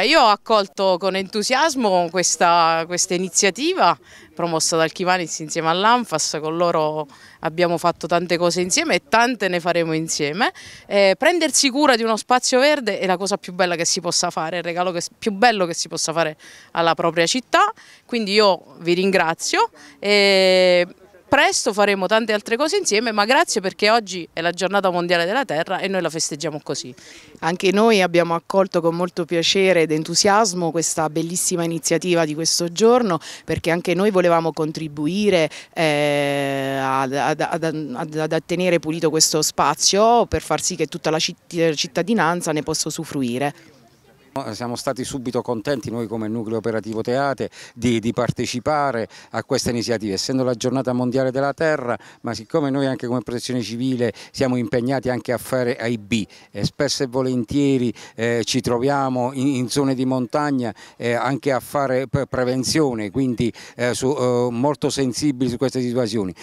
Io ho accolto con entusiasmo questa, questa iniziativa promossa dal Chivanis insieme all'Anfas, con loro abbiamo fatto tante cose insieme e tante ne faremo insieme. Eh, prendersi cura di uno spazio verde è la cosa più bella che si possa fare, il regalo che, più bello che si possa fare alla propria città, quindi io vi ringrazio. Eh, presto faremo tante altre cose insieme, ma grazie perché oggi è la giornata mondiale della terra e noi la festeggiamo così. Anche noi abbiamo accolto con molto piacere ed entusiasmo questa bellissima iniziativa di questo giorno perché anche noi volevamo contribuire eh, ad, ad, ad, ad, tenere pulito questo spazio per far sì che tutta la cittadinanza ne possa usufruire. Siamo stati subito contenti noi come nucleo operativo Teate di, di, partecipare a questa iniziativa, essendo la giornata mondiale della terra, ma siccome noi anche come protezione civile siamo impegnati anche a fare AIB e eh, spesso e volentieri eh, ci troviamo in, in, zone di montagna eh, anche a fare prevenzione, quindi eh, su, eh, molto sensibili su queste situazioni.